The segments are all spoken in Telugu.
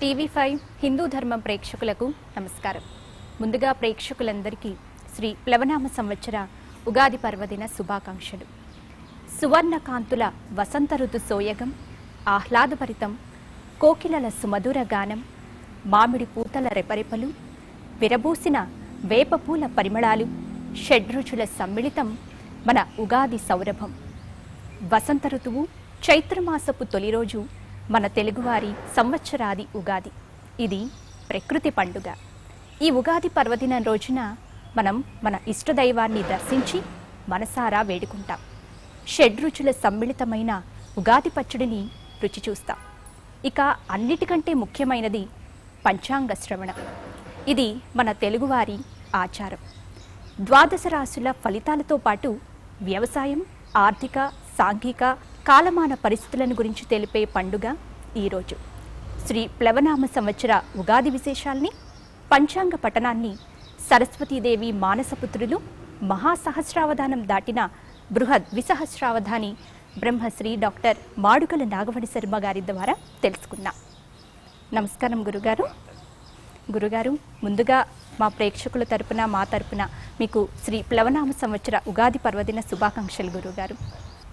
టీవీ ఫైవ్ హిందూ ధర్మం ప్రేక్షకులకు నమస్కారం ముందుగా ప్రేక్షకులందరికీ శ్రీ ప్లవనామ సంవత్సర ఉగాది పర్వదిన శుభాకాంక్షలు సువర్ణకాంతుల వసంత ఋతు సోయగం ఆహ్లాదభరితం కోకిలల సుమధుర గానం మామిడి పూతల రెపరెపలు విరబూసిన వేపపూల పరిమళాలు షడ్రుచుల సమ్మిళితం మన ఉగాది సౌరభం వసంత ఋతువు చైత్రమాసపు తొలి రోజు మన తెలుగువారి సంవత్సరాది ఉగాది ఇది ప్రకృతి పండుగ ఈ ఉగాది పర్వదినం రోజున మనం మన ఇష్టదైవాన్ని దర్శించి మనసారా వేడుకుంటాం షడ్రుచుల సమ్మిళితమైన ఉగాది పచ్చడిని రుచి చూస్తాం ఇక అన్నిటికంటే ముఖ్యమైనది పంచాంగ శ్రవణం ఇది మన తెలుగువారి ఆచారం ద్వాదశ రాశుల ఫలితాలతో పాటు వ్యవసాయం ఆర్థిక సాంఘిక కాలమాన పరిస్థితులను గురించి తెలిపే పండుగ ఈరోజు శ్రీ ప్లవనామ సంవత్సర ఉగాది విశేషాల్ని పంచాంగ పఠనాన్ని సరస్వతీదేవి మానసపుత్రులు మహాసహస్రావధానం దాటిన బృహద్ విసహస్రావధాని బ్రహ్మశ్రీ డాక్టర్ మాడుకల నాగవడి శర్మ గారి ద్వారా తెలుసుకున్నాం నమస్కారం గురుగారు గురుగారు ముందుగా మా ప్రేక్షకుల తరపున మా తరపున మీకు శ్రీ ప్లవనామ సంవత్సర ఉగాది పర్వదిన శుభాకాంక్షలు గురుగారు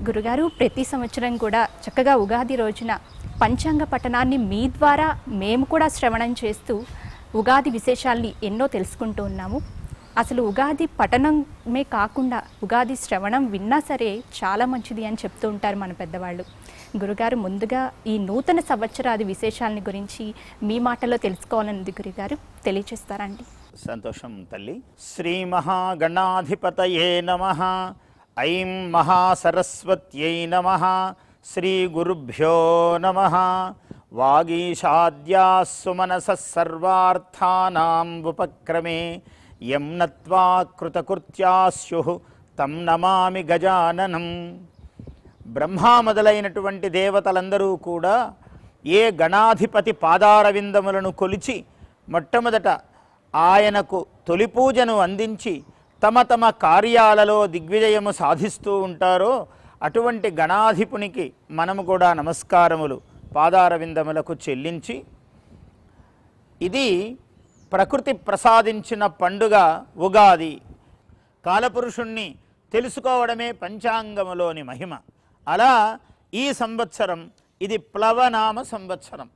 గురుగారు ప్రతి సంవత్సరం కూడా చక్కగా ఉగాది రోజున పంచాంగ పఠనాన్ని మీ ద్వారా మేము కూడా శ్రవణం చేస్తూ ఉగాది విశేషాల్ని ఎన్నో తెలుసుకుంటూ ఉన్నాము అసలు ఉగాది పఠనమే కాకుండా ఉగాది శ్రవణం విన్నా సరే చాలా మంచిది అని చెప్తూ ఉంటారు మన పెద్దవాళ్ళు గురుగారు ముందుగా ఈ నూతన సంవత్సరాది విశేషాలని గురించి మీ మాటలో తెలుసుకోవాలన్నది గురుగారు తెలియచేస్తారండి సంతోషం తల్లి శ్రీ మహాగణాధిపతయే నమ ఐం మహాసరస్వత్యై నమ శ్రీగురుభ్యో నమ వాగీషాద్యాసుమనసర్వార్థానాంబుపక్రమే యం నత్వా కృతకృత్యాస్యు తం నమామి గజాననం బ్రహ్మ మొదలైనటువంటి దేవతలందరూ కూడా ఏ గణాధిపతి పాదారవిందములను కొలిచి మొట్టమొదట ఆయనకు తొలి పూజను అందించి తమ తమ కార్యాలలో దిగ్విజయము సాధిస్తూ ఉంటారో అటువంటి గణాధిపునికి మనము కూడా నమస్కారములు పాదారవిందములకు చెల్లించి ఇది ప్రకృతి ప్రసాదించిన పండుగ ఉగాది కాలపురుషుణ్ణి తెలుసుకోవడమే పంచాంగములోని మహిమ అలా ఈ సంవత్సరం ఇది ప్లవనామ సంవత్సరం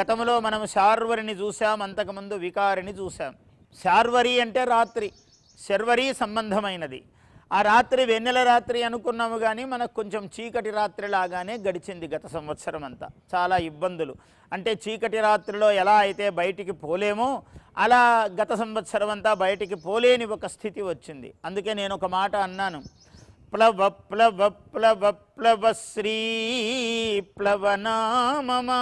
గతంలో మనం శార్వరిని చూసాం అంతకుముందు వికారిని చూసాం శార్వరి అంటే రాత్రి శర్వరీ సంబంధమైనది ఆ రాత్రి వెన్నెల రాత్రి అనుకున్నాము కానీ మనకు కొంచెం చీకటి రాత్రి లాగానే గడిచింది గత సంవత్సరం అంతా చాలా ఇబ్బందులు అంటే చీకటి రాత్రిలో ఎలా అయితే బయటికి పోలేమో అలా గత సంవత్సరం అంతా బయటికి పోలేని ఒక స్థితి వచ్చింది అందుకే నేను ఒక మాట అన్నాను ప్లవ ప్లవ ప్లవ ప్లవ శ్రీ ప్లవనామమా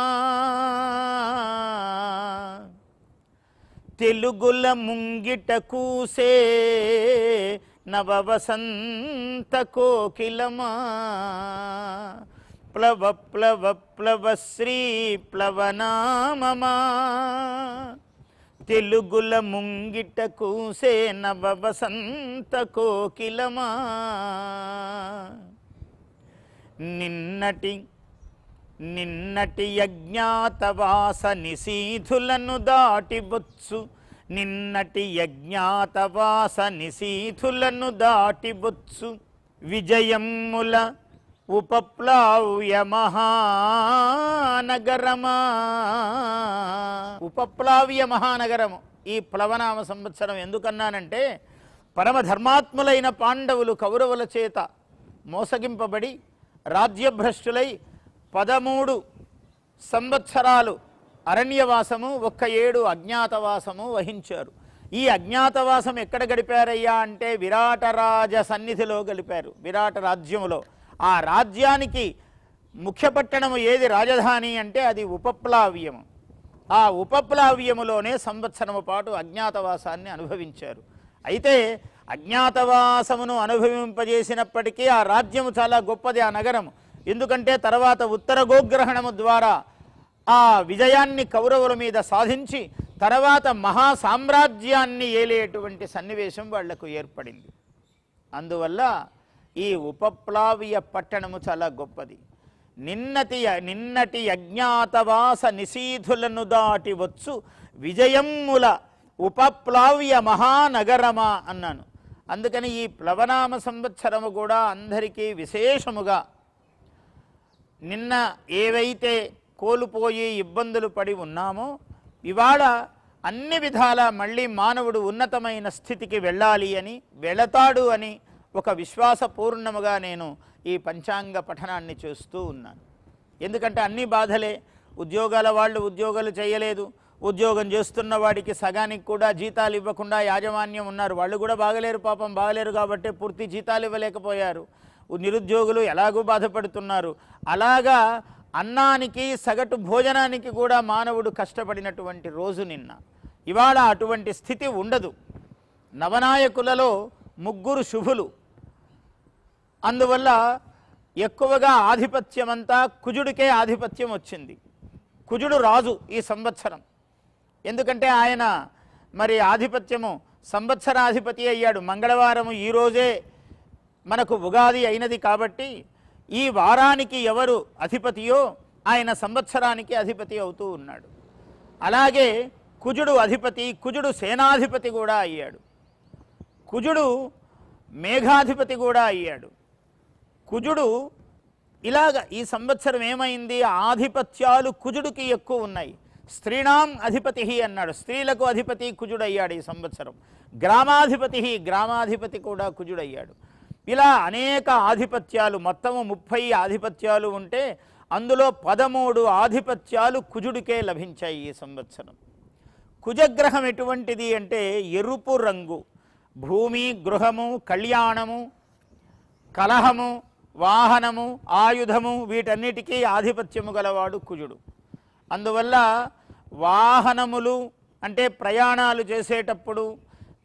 తెలుగుల ముంగిట కూసే నవవసంత కోకిలమా ప్లవ ప్లవ ప్లవ శ్రీ ప్లవనామమా తెలుగుల ముంగిట కూసే నవవసంత కోకిలమా నిన్నటి నిన్నటి యజ్ఞాతవాస నిశీధులను దాటిబొచ్చు నిన్నటి యజ్ఞాతవాస నిశీధులను దాటిబొచ్చు విజయముల ఉపప్లావ్య మహానగరమా ఉపప్లావ్య మహానగరము ఈ ప్లవనామ సంవత్సరం ఎందుకన్నానంటే పరమధర్మాత్ములైన పాండవులు కౌరవుల చేత మోసగింపబడి రాజ్యభ్రష్టులై పదమూడు సంవత్సరాలు అరణ్యవాసము ఒక్క ఏడు అజ్ఞాతవాసము వహించారు ఈ అజ్ఞాతవాసం ఎక్కడ గడిపారయ్యా అంటే విరాటరాజ సన్నిధిలో గడిపారు విరాట రాజ్యములో ఆ రాజ్యానికి ముఖ్య పట్టణము ఏది రాజధాని అంటే అది ఉపప్లావ్యము ఆ ఉపప్లావ్యములోనే సంవత్సరము పాటు అజ్ఞాతవాసాన్ని అనుభవించారు అయితే అజ్ఞాతవాసమును అనుభవింపజేసినప్పటికీ ఆ రాజ్యము చాలా గొప్పది ఆ నగరము ఎందుకంటే తర్వాత ఉత్తర గోగ్రహణము ద్వారా ఆ విజయాన్ని కౌరవుల మీద సాధించి తర్వాత మహా సామ్రాజ్యాన్ని ఏలేటువంటి సన్నివేశం వాళ్లకు ఏర్పడింది అందువల్ల ఈ ఉపప్లావ్య పట్టణము చాలా గొప్పది నిన్నటి నిన్నటి అజ్ఞాతవాస నిషీధులను దాటి వచ్చు విజయమ్ముల ఉపప్లావ్య మహానగరమా అన్నాను అందుకని ఈ ప్లవనామ సంవత్సరము కూడా అందరికీ విశేషముగా నిన్న ఏవైతే కోల్పోయి ఇబ్బందులు పడి ఉన్నామో ఇవాళ అన్ని విధాలా మళ్ళీ మానవుడు ఉన్నతమైన స్థితికి వెళ్ళాలి అని వెళతాడు అని ఒక విశ్వాసపూర్ణముగా నేను ఈ పంచాంగ పఠనాన్ని చేస్తూ ఉన్నాను ఎందుకంటే అన్ని బాధలే ఉద్యోగాల వాళ్ళు ఉద్యోగాలు చేయలేదు ఉద్యోగం చేస్తున్న వాడికి సగానికి కూడా జీతాలు ఇవ్వకుండా యాజమాన్యం ఉన్నారు వాళ్ళు కూడా బాగలేరు పాపం బాగలేరు కాబట్టి పూర్తి జీతాలు ఇవ్వలేకపోయారు నిరుద్యోగులు ఎలాగూ బాధపడుతున్నారు అలాగా అన్నానికి సగటు భోజనానికి కూడా మానవుడు కష్టపడినటువంటి రోజు నిన్న ఇవాళ అటువంటి స్థితి ఉండదు నవనాయకులలో ముగ్గురు శుభులు అందువల్ల ఎక్కువగా ఆధిపత్యమంతా కుజుడికే ఆధిపత్యం వచ్చింది కుజుడు రాజు ఈ సంవత్సరం ఎందుకంటే ఆయన మరి ఆధిపత్యము సంవత్సరాధిపతి అయ్యాడు మంగళవారం ఈరోజే మనకు ఉగాది అయినది కాబట్టి ఈ వారానికి ఎవరు అధిపతియో ఆయన సంవత్సరానికి అధిపతి అవుతూ ఉన్నాడు అలాగే కుజుడు అధిపతి కుజుడు సేనాధిపతి కూడా అయ్యాడు కుజుడు మేఘాధిపతి కూడా అయ్యాడు కుజుడు ఇలాగ ఈ సంవత్సరం ఏమైంది ఆధిపత్యాలు కుజుడికి ఎక్కువ ఉన్నాయి స్త్రీణాం అధిపతి అన్నాడు స్త్రీలకు అధిపతి కుజుడయ్యాడు ఈ సంవత్సరం గ్రామాధిపతి గ్రామాధిపతి కూడా కుజుడయ్యాడు ఇలా అనేక ఆధిపత్యాలు మొత్తము ముప్పై ఆధిపత్యాలు ఉంటే అందులో పదమూడు ఆధిపత్యాలు కుజుడికే లభించాయి ఈ సంవత్సరం కుజగ్రహం ఎటువంటిది అంటే ఎరుపు రంగు భూమి గృహము కళ్యాణము కలహము వాహనము ఆయుధము వీటన్నిటికీ ఆధిపత్యము గలవాడు కుజుడు అందువల్ల వాహనములు అంటే ప్రయాణాలు చేసేటప్పుడు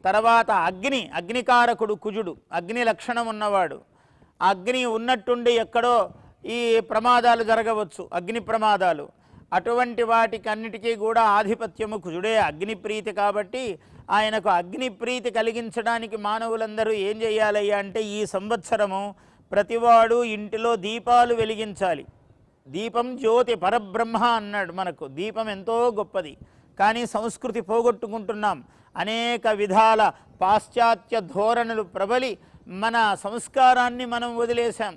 తర్వాత అగ్ని అగ్నికారకుడు కుజుడు అగ్ని లక్షణం ఉన్నవాడు అగ్ని ఉన్నట్టుండి ఎక్కడో ఈ ప్రమాదాలు జరగవచ్చు అగ్ని ప్రమాదాలు అటువంటి వాటికి అన్నిటికీ కూడా ఆధిపత్యము కుజుడే అగ్నిప్రీతి కాబట్టి ఆయనకు అగ్నిప్రీతి కలిగించడానికి మానవులందరూ ఏం చేయాలయ్యా అంటే ఈ సంవత్సరము ప్రతివాడు ఇంటిలో దీపాలు వెలిగించాలి దీపం జ్యోతి పరబ్రహ్మ అన్నాడు మనకు దీపం ఎంతో గొప్పది కానీ సంస్కృతి పోగొట్టుకుంటున్నాం అనేక విధాల పాశ్చాత్య ధోరణులు ప్రబలి మన సంస్కారాన్ని మనం వదిలేశాం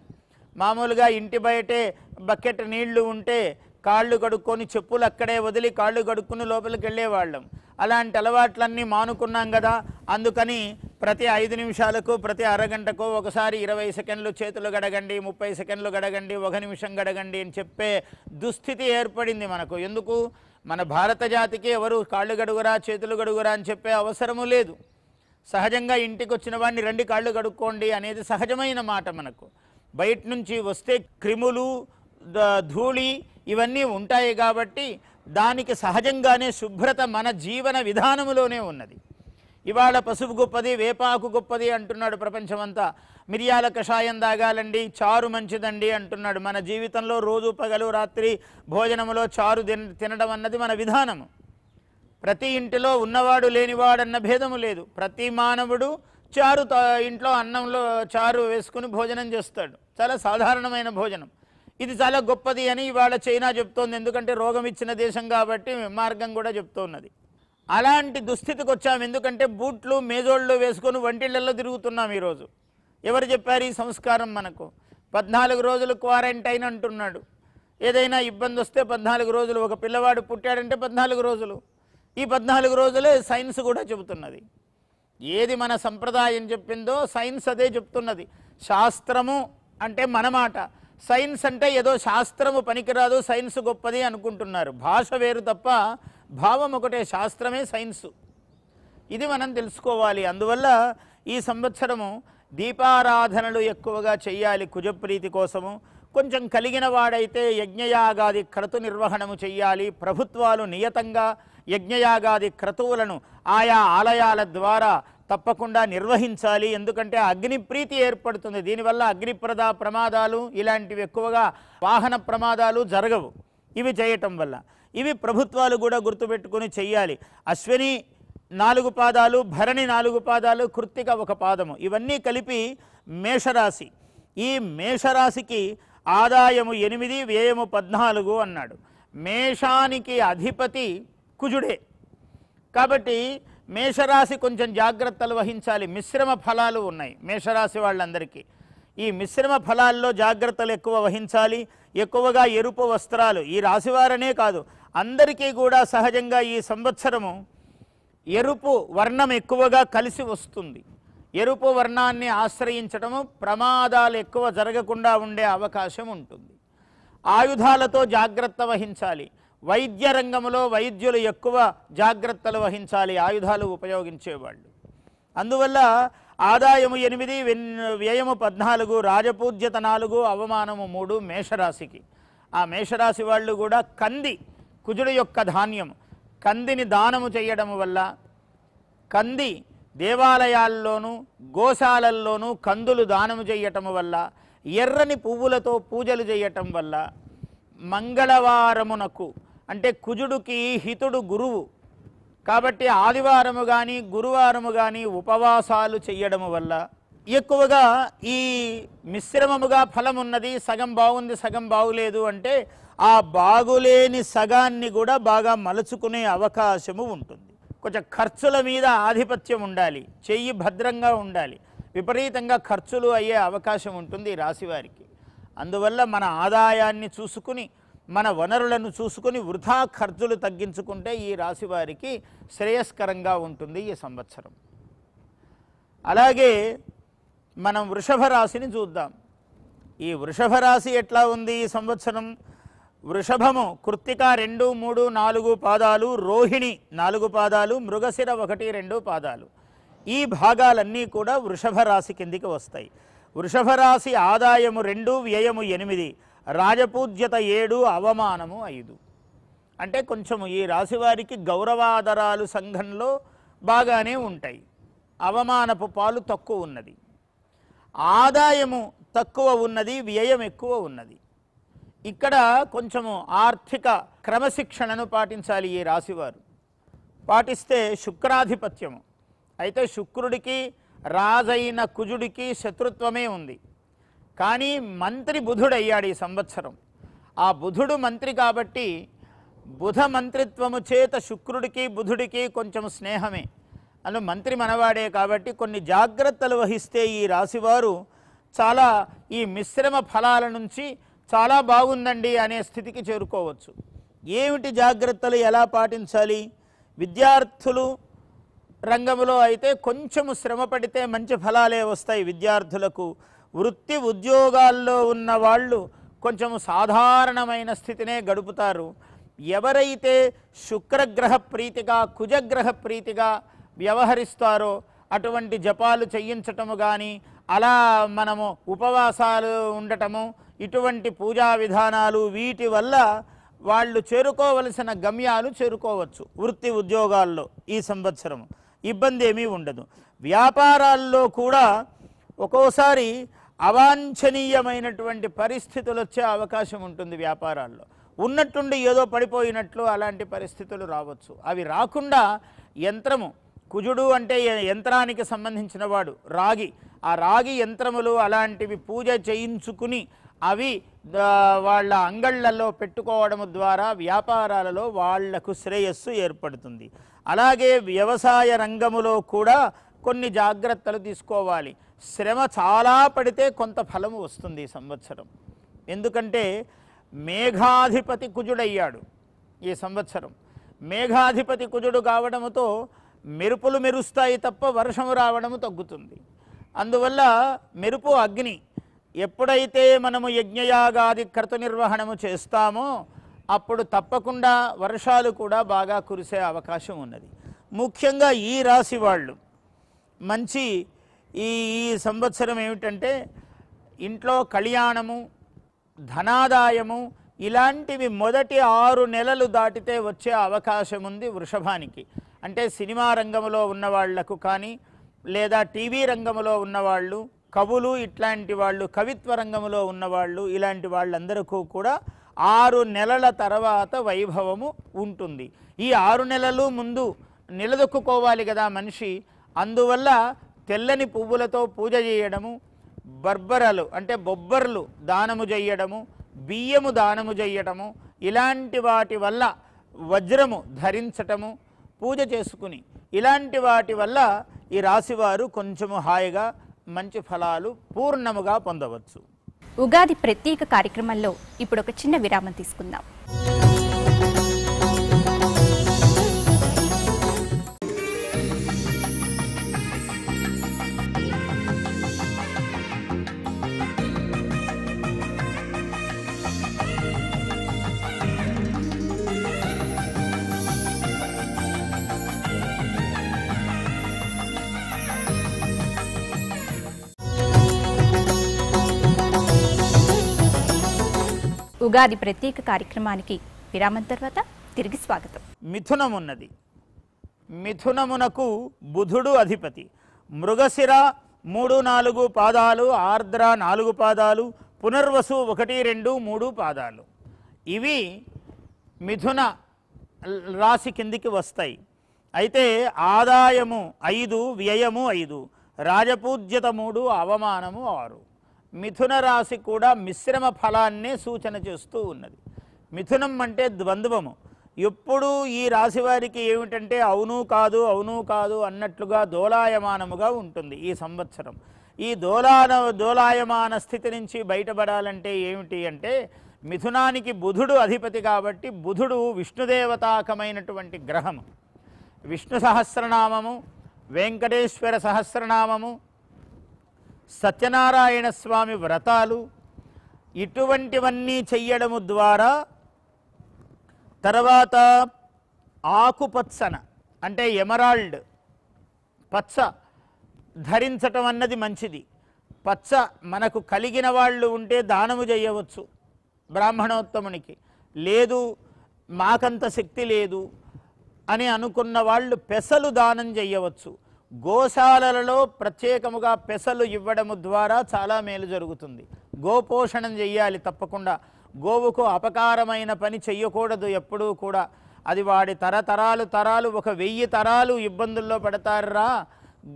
మామూలుగా ఇంటి బయటే బకెట్ నీళ్లు ఉంటే కాళ్ళు కడుక్కొని చెప్పులు అక్కడే వదిలి కాళ్ళు కడుక్కుని లోపలికి వెళ్ళేవాళ్ళం అలాంటి అలవాట్లన్నీ మానుకున్నాం కదా అందుకని ప్రతి ఐదు నిమిషాలకు ప్రతి అరగంటకు ఒకసారి ఇరవై సెకండ్లు చేతులు గడగండి ముప్పై సెకండ్లు గడగండి ఒక నిమిషం గడగండి అని చెప్పే దుస్థితి ఏర్పడింది మనకు ఎందుకు మన భారత జాతికి ఎవరు కాళ్ళు గడుగురా చేతులు గడుగురా అని చెప్పే అవసరము లేదు సహజంగా ఇంటికి వచ్చిన వాడిని రెండు కాళ్ళు కడుక్కోండి అనేది సహజమైన మాట మనకు బయట నుంచి వస్తే క్రిములు ధూళి ఇవన్నీ ఉంటాయి కాబట్టి దానికి సహజంగానే శుభ్రత మన జీవన విధానములోనే ఉన్నది ఇవాళ పసుపు గొప్పది వేపాకు గొప్పది అంటున్నాడు ప్రపంచమంతా మిరియాల కషాయం తాగాలండి చారు మంచిదండి అంటున్నాడు మన జీవితంలో రోజు పగలు రాత్రి భోజనములో చారు తినడం అన్నది మన విధానము ప్రతి ఇంటిలో ఉన్నవాడు లేనివాడన్న భేదము లేదు ప్రతి మానవుడు చారు ఇంట్లో అన్నంలో చారు వేసుకుని భోజనం చేస్తాడు చాలా సాధారణమైన భోజనం ఇది చాలా గొప్పది అని ఇవాళ చైనా చెప్తోంది ఎందుకంటే రోగం ఇచ్చిన దేశం కాబట్టి మార్గం కూడా చెప్తున్నది అలాంటి దుస్థితికి వచ్చాము ఎందుకంటే బూట్లు మేజోళ్ళు వేసుకొని వంటిళ్ళల్లో తిరుగుతున్నాం ఈరోజు ఎవరు చెప్పారు ఈ సంస్కారం మనకు పద్నాలుగు రోజులు క్వారంటైన్ అంటున్నాడు ఏదైనా ఇబ్బంది వస్తే పద్నాలుగు రోజులు ఒక పిల్లవాడు పుట్టాడంటే పద్నాలుగు రోజులు ఈ పద్నాలుగు రోజులే సైన్స్ కూడా చెబుతున్నది ఏది మన సంప్రదాయం చెప్పిందో సైన్స్ అదే చెప్తున్నది శాస్త్రము అంటే మన మాట సైన్స్ అంటే ఏదో శాస్త్రము పనికిరాదు సైన్స్ గొప్పది అనుకుంటున్నారు భాష వేరు తప్ప భావం ఒకటే శాస్త్రమే సైన్సు ఇది మనం తెలుసుకోవాలి అందువల్ల ఈ సంవత్సరము దీపారాధనలు ఎక్కువగా చేయాలి కుజప్రీతి కోసము కొంచెం కలిగిన వాడైతే యజ్ఞయాగాది క్రతు నిర్వహణము చెయ్యాలి ప్రభుత్వాలు నియతంగా యజ్ఞయాగాది క్రతువులను ఆయా ఆలయాల ద్వారా తప్పకుండా నిర్వహించాలి ఎందుకంటే అగ్నిప్రీతి ఏర్పడుతుంది దీనివల్ల అగ్నిప్రద ప్రమాదాలు ఇలాంటివి ఎక్కువగా వాహన ప్రమాదాలు జరగవు ఇవి చేయటం వల్ల ఇవి ప్రభుత్వాలు కూడా గుర్తుపెట్టుకుని చెయ్యాలి అశ్విని నాలుగు పాదాలు భరణి నాలుగు పాదాలు కృత్తిక ఒక పాదము ఇవన్నీ కలిపి మేషరాశి ఈ మేషరాశికి ఆదాయము ఎనిమిది వ్యయము పద్నాలుగు అన్నాడు మేషానికి అధిపతి కుజుడే కాబట్టి మేషరాశి కొంచెం జాగ్రత్తలు వహించాలి మిశ్రమ ఫలాలు ఉన్నాయి మేషరాశి వాళ్ళందరికీ ఈ మిశ్రమ ఫలాల్లో జాగ్రత్తలు ఎక్కువ వహించాలి ఎక్కువగా ఎరుపు వస్త్రాలు ఈ రాశివారనే కాదు అందరికీ కూడా సహజంగా ఈ సంవత్సరము ఎరుపు వర్ణం ఎక్కువగా కలిసి వస్తుంది ఎరుపు వర్ణాన్ని ఆశ్రయించడము ప్రమాదాలు ఎక్కువ జరగకుండా ఉండే అవకాశం ఉంటుంది ఆయుధాలతో జాగ్రత్త వహించాలి వైద్య రంగంలో వైద్యులు ఎక్కువ జాగ్రత్తలు వహించాలి ఆయుధాలు ఉపయోగించేవాళ్ళు అందువల్ల ఆదాయము ఎనిమిది వ్యయము పద్నాలుగు రాజపూజ్యత నాలుగు అవమానము మూడు మేషరాశికి ఆ మేషరాశి వాళ్ళు కూడా కంది కుజుడు యొక్క ధాన్యము కందిని దానము చేయడము వల్ల కంది దేవాలయాల్లోనూ గోశాలల్లోనూ కందులు దానము చేయటము వల్ల ఎర్రని పువ్వులతో పూజలు చేయటం వల్ల మంగళవారమునకు అంటే కుజుడుకి హితుడు గురువు కాబట్టి ఆదివారము కానీ గురువారము కానీ ఉపవాసాలు చేయడము వల్ల ఎక్కువగా ఈ మిశ్రమముగా ఫలమున్నది సగం బాగుంది సగం బాగులేదు అంటే ఆ బాగులేని సగాన్ని కూడా బాగా మలుచుకునే అవకాశము ఉంటుంది కొంచెం ఖర్చుల మీద ఆధిపత్యం ఉండాలి చెయ్యి భద్రంగా ఉండాలి విపరీతంగా ఖర్చులు అయ్యే అవకాశం ఉంటుంది రాశివారికి అందువల్ల మన ఆదాయాన్ని చూసుకుని మన వనరులను చూసుకుని వృధా ఖర్చులు తగ్గించుకుంటే ఈ రాశివారికి శ్రేయస్కరంగా ఉంటుంది ఈ సంవత్సరం అలాగే మనం వృషభ రాశిని చూద్దాం ఈ వృషభ రాశి ఎట్లా ఉంది ఈ సంవత్సరం వృషభము కృత్తిక రెండు మూడు నాలుగు పాదాలు రోహిణి నాలుగు పాదాలు మృగశిర ఒకటి రెండు పాదాలు ఈ భాగాలన్నీ కూడా వృషభ రాశి కిందికి వస్తాయి వృషభ రాశి ఆదాయము రెండు వ్యయము ఎనిమిది రాజపూజ్యత ఏడు అవమానము ఐదు అంటే కొంచెము ఈ రాశివారికి గౌరవాదరాలు సంఘంలో బాగానే ఉంటాయి అవమానపు పాలు తక్కువ ఉన్నది ఆదాయము తక్కువ ఉన్నది వ్యయం ఎక్కువ ఉన్నది ఇక్కడ కొంచెము ఆర్థిక క్రమశిక్షణను పాటించాలి ఈ రాశివారు పాటిస్తే శుక్రాధిపత్యము అయితే శుక్రుడికి రాజైన కుజుడికి శత్రుత్వమే ఉంది కానీ మంత్రి బుధుడయ్యాడు ఈ సంవత్సరం ఆ బుధుడు మంత్రి కాబట్టి బుధ మంత్రిత్వము చేత శుక్రుడికి బుధుడికి కొంచెం స్నేహమే అను మంత్రి మనవాడే కాబట్టి కొన్ని జాగ్రత్తలు వహిస్తే ఈ రాశివారు చాలా ఈ మిశ్రమ ఫలాల నుంచి చాలా బాగుందండి అనే స్థితికి చేరుకోవచ్చు ఏమిటి జాగ్రత్తలు ఎలా పాటించాలి విద్యార్థులు రంగంలో అయితే కొంచెం శ్రమ పడితే మంచి ఫలాలే వస్తాయి విద్యార్థులకు వృత్తి ఉద్యోగాల్లో ఉన్న వాళ్ళు కొంచెం సాధారణమైన స్థితినే గడుపుతారు ఎవరైతే శుక్రగ్రహ ప్రీతిగా కుజగ్రహ ప్రీతిగా వ్యవహరిస్తారో అటువంటి జపాలు చేయించటము కానీ అలా మనము ఉపవాసాలు ఉండటము ఇటువంటి పూజా విధానాలు వీటి వల్ల వాళ్ళు చేరుకోవలసిన గమ్యాలు చేరుకోవచ్చు వృత్తి ఉద్యోగాల్లో ఈ సంవత్సరం ఇబ్బంది ఏమీ ఉండదు వ్యాపారాల్లో కూడా ఒక్కోసారి అవాంఛనీయమైనటువంటి పరిస్థితులు వచ్చే అవకాశం ఉంటుంది వ్యాపారాల్లో ఉన్నట్టుండి ఏదో పడిపోయినట్లు అలాంటి పరిస్థితులు రావచ్చు అవి రాకుండా యంత్రము కుజుడు అంటే యంత్రానికి సంబంధించిన వాడు రాగి ఆ రాగి యంత్రములు అలాంటివి పూజ చేయించుకుని అవి వాళ్ళ అంగళ్లలో పెట్టుకోవడం ద్వారా వ్యాపారాలలో వాళ్లకు శ్రేయస్సు ఏర్పడుతుంది అలాగే వ్యవసాయ రంగములో కూడా కొన్ని జాగ్రత్తలు తీసుకోవాలి శ్రమ చాలా పడితే కొంత ఫలము వస్తుంది సంవత్సరం ఎందుకంటే మేఘాధిపతి కుజుడయ్యాడు ఈ సంవత్సరం మేఘాధిపతి కుజుడు కావడంతో మెరుపులు మెరుస్తాయి తప్ప వర్షము రావడము తగ్గుతుంది అందువల్ల మెరుపు అగ్ని ఎప్పుడైతే మనము యజ్ఞయాగాది నిర్వహణము చేస్తామో అప్పుడు తప్పకుండా వర్షాలు కూడా బాగా కురిసే అవకాశం ఉన్నది ముఖ్యంగా ఈ రాశి వాళ్ళు మంచి ఈ ఈ సంవత్సరం ఏమిటంటే ఇంట్లో కళ్యాణము ధనాదాయము ఇలాంటివి మొదటి ఆరు నెలలు దాటితే వచ్చే అవకాశం ఉంది వృషభానికి అంటే సినిమా రంగంలో ఉన్నవాళ్లకు కానీ లేదా టీవీ రంగంలో ఉన్నవాళ్ళు కవులు ఇట్లాంటి వాళ్ళు కవిత్వ రంగంలో ఉన్నవాళ్ళు ఇలాంటి వాళ్ళందరికీ కూడా ఆరు నెలల తర్వాత వైభవము ఉంటుంది ఈ ఆరు నెలలు ముందు నిలదొక్కుకోవాలి కదా మనిషి అందువల్ల తెల్లని పువ్వులతో పూజ చేయడము బర్బరలు అంటే బొబ్బర్లు దానము చేయడము బియ్యము దానము చేయడము ఇలాంటి వాటి వల్ల వజ్రము ధరించటము పూజ చేసుకుని ఇలాంటి వాటి వల్ల ఈ రాశివారు కొంచెము హాయిగా మంచి ఫలాలు పూర్ణముగా పొందవచ్చు ఉగాది ప్రత్యేక కార్యక్రమంలో ఇప్పుడు ఒక చిన్న విరామం తీసుకుందాం ఉగాది ప్రత్యేక కార్యక్రమానికి విరామం తర్వాత తిరిగి స్వాగతం మిథునం ఉన్నది మిథునమునకు బుధుడు అధిపతి మృగశిర మూడు నాలుగు పాదాలు ఆర్ద్ర నాలుగు పాదాలు పునర్వసు ఒకటి రెండు మూడు పాదాలు ఇవి మిథున రాశి కిందికి వస్తాయి అయితే ఆదాయము ఐదు వ్యయము ఐదు రాజపూజ్యత మూడు అవమానము ఆరు మిథున రాశి కూడా మిశ్రమ ఫలాన్నే సూచన చేస్తూ ఉన్నది మిథునం అంటే ద్వంద్వము ఎప్పుడూ ఈ రాశి వారికి ఏమిటంటే అవును కాదు అవును కాదు అన్నట్లుగా దోలాయమానముగా ఉంటుంది ఈ సంవత్సరం ఈ దోలాన దోలాయమాన స్థితి నుంచి బయటపడాలంటే ఏమిటి అంటే మిథునానికి బుధుడు అధిపతి కాబట్టి బుధుడు విష్ణుదేవతాకమైనటువంటి గ్రహము విష్ణు సహస్రనామము వెంకటేశ్వర సహస్రనామము సత్యనారాయణ స్వామి వ్రతాలు ఇటువంటివన్నీ చెయ్యడము ద్వారా తర్వాత ఆకుపచ్చన అంటే ఎమరాల్డ్ పచ్చ ధరించటం అన్నది మంచిది పచ్చ మనకు కలిగిన వాళ్ళు ఉంటే దానము చేయవచ్చు బ్రాహ్మణోత్తమునికి లేదు మాకంత శక్తి లేదు అని అనుకున్న వాళ్ళు పెసలు దానం చేయవచ్చు గోశాలలలో ప్రత్యేకముగా పెసలు ఇవ్వడము ద్వారా చాలా మేలు జరుగుతుంది గోపోషణం చెయ్యాలి తప్పకుండా గోవుకు అపకారమైన పని చెయ్యకూడదు ఎప్పుడూ కూడా అది వాడి తరతరాలు తరాలు ఒక వెయ్యి తరాలు ఇబ్బందుల్లో పడతారా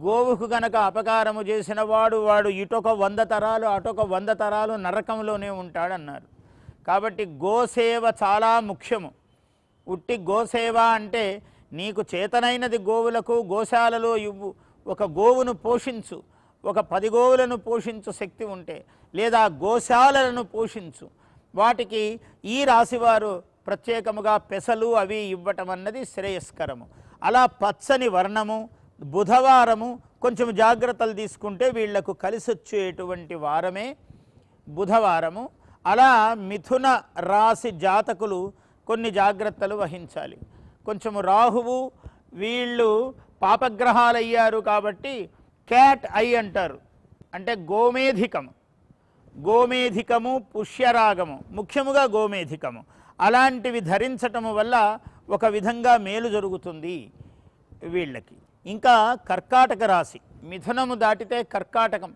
గోవుకు గనక అపకారము చేసిన వాడు వాడు ఇటొక వంద తరాలు అటొక వంద తరాలు నరకంలోనే ఉంటాడన్నారు కాబట్టి గోసేవ చాలా ముఖ్యము ఉట్టి గోసేవ అంటే నీకు చేతనైనది గోవులకు గోశాలలో ఇవ్వు ఒక గోవును పోషించు ఒక పది గోవులను పోషించు శక్తి ఉంటే లేదా గోశాలలను పోషించు వాటికి ఈ రాశివారు ప్రత్యేకముగా పెసలు అవి ఇవ్వటం అన్నది శ్రేయస్కరము అలా పచ్చని వర్ణము బుధవారము కొంచెం జాగ్రత్తలు తీసుకుంటే వీళ్లకు కలిసొచ్చేటువంటి వారమే బుధవారము అలా మిథున రాశి జాతకులు కొన్ని జాగ్రత్తలు వహించాలి కొంచెం రాహువు వీళ్ళు పాపగ్రహాలు అయ్యారు కాబట్టి క్యాట్ ఐ అంటారు అంటే గోమేధికం గోమేధికము పుష్యరాగము ముఖ్యముగా గోమేధికము అలాంటివి ధరించటము వల్ల ఒక విధంగా మేలు జరుగుతుంది వీళ్ళకి ఇంకా కర్కాటక రాశి మిథునము దాటితే కర్కాటకం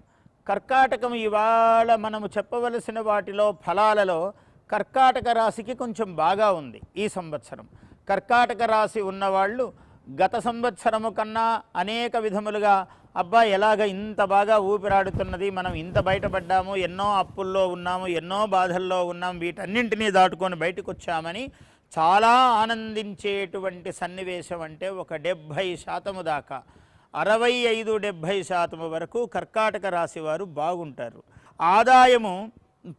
కర్కాటకం ఇవాళ మనము చెప్పవలసిన వాటిలో ఫలాలలో కర్కాటక రాశికి కొంచెం బాగా ఉంది ఈ సంవత్సరం కర్కాటక రాశి ఉన్నవాళ్ళు గత సంవత్సరము కన్నా అనేక విధములుగా అబ్బా ఎలాగ ఇంత బాగా ఊపిరాడుతున్నది మనం ఇంత బయటపడ్డాము ఎన్నో అప్పుల్లో ఉన్నాము ఎన్నో బాధల్లో ఉన్నాం వీటన్నింటినీ దాటుకొని బయటకు వచ్చామని చాలా ఆనందించేటువంటి సన్నివేశం అంటే ఒక డెబ్భై శాతము దాకా అరవై ఐదు డెబ్భై శాతము వరకు కర్కాటక రాశి వారు బాగుంటారు ఆదాయము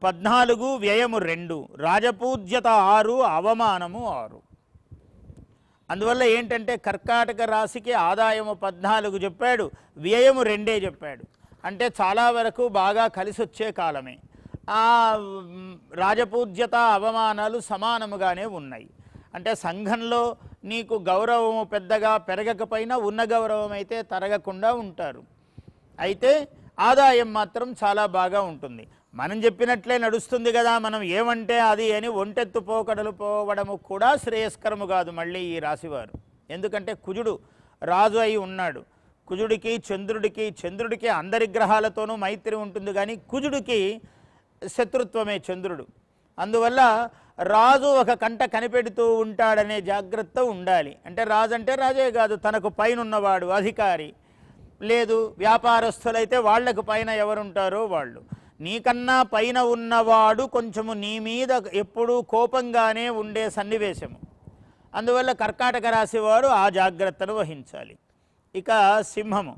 పద్నాలుగు వ్యయము రెండు రాజపూజ్యత ఆరు అవమానము ఆరు అందువల్ల ఏంటంటే కర్కాటక రాశికి ఆదాయము పద్నాలుగు చెప్పాడు వ్యయము రెండే చెప్పాడు అంటే చాలా వరకు బాగా కలిసి వచ్చే కాలమే ఆ రాజపూజ్యత అవమానాలు సమానముగానే ఉన్నాయి అంటే సంఘంలో నీకు గౌరవము పెద్దగా పెరగకపోయినా ఉన్న గౌరవం అయితే తరగకుండా ఉంటారు అయితే ఆదాయం మాత్రం చాలా బాగా ఉంటుంది మనం చెప్పినట్లే నడుస్తుంది కదా మనం ఏమంటే అది అని ఒంటెత్తు పోకడలు పోవడము కూడా శ్రేయస్కరము కాదు మళ్ళీ ఈ రాశివారు ఎందుకంటే కుజుడు రాజు అయి ఉన్నాడు కుజుడికి చంద్రుడికి చంద్రుడికి అందరి గ్రహాలతోనూ మైత్రి ఉంటుంది కానీ కుజుడికి శత్రుత్వమే చంద్రుడు అందువల్ల రాజు ఒక కంట కనిపెడుతూ ఉంటాడనే జాగ్రత్త ఉండాలి అంటే రాజు అంటే రాజే కాదు తనకు పైనున్నవాడు అధికారి లేదు వ్యాపారస్తులైతే వాళ్లకు పైన ఎవరుంటారో వాళ్ళు నీకన్నా పైన ఉన్నవాడు కొంచెము నీ మీద ఎప్పుడూ కోపంగానే ఉండే సన్నివేశము అందువల్ల కర్కాటక రాశివాడు ఆ జాగ్రత్తను వహించాలి ఇక సింహము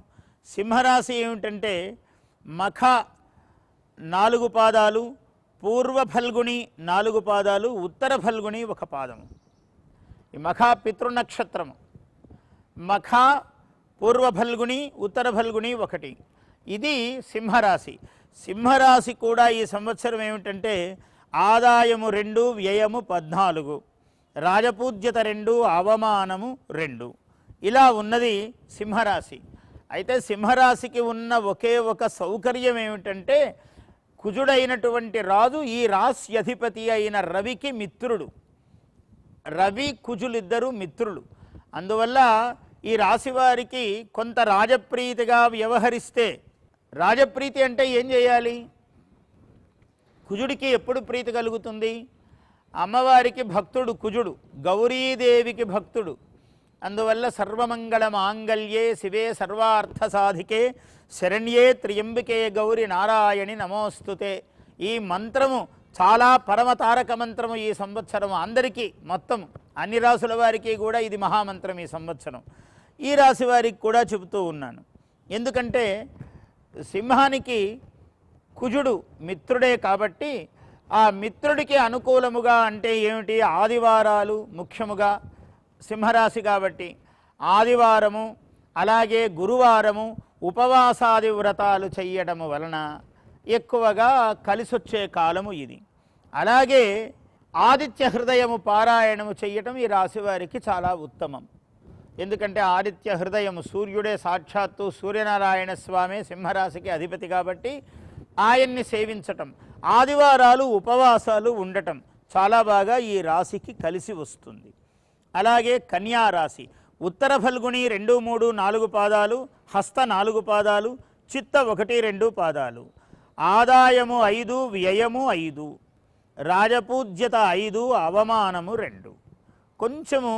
సింహరాశి ఏమిటంటే మఖ నాలుగు పాదాలు పూర్వ ఫల్గుణి నాలుగు పాదాలు ఉత్తర ఫల్గుణి ఒక పాదము ఈ మఖ పితృనక్షత్రము మఖ పూర్వ ఫల్గుణి ఉత్తర ఫల్గుణి ఒకటి ఇది సింహరాశి సింహరాశి కూడా ఈ సంవత్సరం ఏమిటంటే ఆదాయము రెండు వ్యయము పద్నాలుగు రాజపూజ్యత రెండు అవమానము రెండు ఇలా ఉన్నది సింహరాశి అయితే సింహరాశికి ఉన్న ఒకే ఒక సౌకర్యం ఏమిటంటే కుజుడైనటువంటి రాజు ఈ రాశ్యధిపతి అయిన రవికి మిత్రుడు రవి కుజులిద్దరూ మిత్రులు అందువల్ల ఈ రాశివారికి కొంత రాజప్రీతిగా వ్యవహరిస్తే రాజప్రీతి అంటే ఏం చేయాలి కుజుడికి ఎప్పుడు ప్రీతి కలుగుతుంది అమ్మవారికి భక్తుడు కుజుడు గౌరీదేవికి భక్తుడు అందువల్ల సర్వమంగళ మాంగళ్యే శివే సర్వార్థ సాధికే శరణ్యే త్రియంబికే గౌరి నారాయణి నమోస్తుతే ఈ మంత్రము చాలా పరమతారక మంత్రము ఈ సంవత్సరం అందరికీ మొత్తం అన్ని రాసుల వారికి కూడా ఇది మహామంత్రం ఈ సంవత్సరం ఈ రాశి వారికి కూడా చెబుతూ ఉన్నాను ఎందుకంటే సింహానికి కుజుడు మిత్రుడే కాబట్టి ఆ మిత్రుడికి అనుకూలముగా అంటే ఏమిటి ఆదివారాలు ముఖ్యముగా సింహరాశి కాబట్టి ఆదివారము అలాగే గురువారము ఉపవాసాది వ్రతాలు చెయ్యడము వలన ఎక్కువగా కలిసొచ్చే కాలము ఇది అలాగే ఆదిత్య హృదయము పారాయణము చెయ్యటం ఈ రాశివారికి చాలా ఉత్తమం ఎందుకంటే ఆదిత్య హృదయం సూర్యుడే సాక్షాత్తు సూర్యనారాయణ స్వామి సింహరాశికి అధిపతి కాబట్టి ఆయన్ని సేవించటం ఆదివారాలు ఉపవాసాలు ఉండటం చాలా బాగా ఈ రాశికి కలిసి వస్తుంది అలాగే కన్యా రాశి ఉత్తర ఫల్గుని రెండు మూడు నాలుగు పాదాలు హస్త నాలుగు పాదాలు చిత్త ఒకటి రెండు పాదాలు ఆదాయము ఐదు వ్యయము ఐదు రాజపూజ్యత ఐదు అవమానము రెండు కొంచెము